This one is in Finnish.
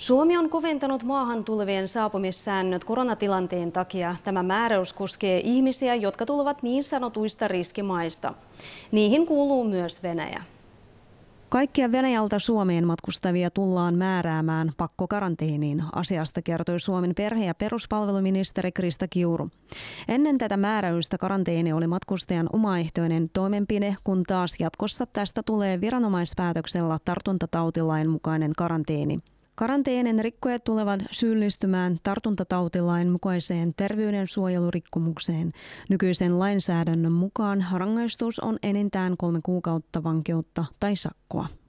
Suomi on koventanut maahan tulevien saapumissäännöt koronatilanteen takia. Tämä määräys koskee ihmisiä, jotka tulevat niin sanotuista riskimaista. Niihin kuuluu myös Venäjä. Kaikkia Venäjältä Suomeen matkustavia tullaan määräämään pakkokaranteeniin. Asiasta kertoi Suomen perhe- ja peruspalveluministeri Krista Kiuru. Ennen tätä määräystä karanteeni oli matkustajan omaehtoinen toimenpide, kun taas jatkossa tästä tulee viranomaispäätöksellä tartuntatautilain mukainen karanteeni. Karanteenin rikkojat tulevat syyllistymään tartuntatautilain mukaiseen terveydensuojelurikkomukseen. Nykyisen lainsäädännön mukaan rangaistus on enintään kolme kuukautta vankeutta tai sakkoa.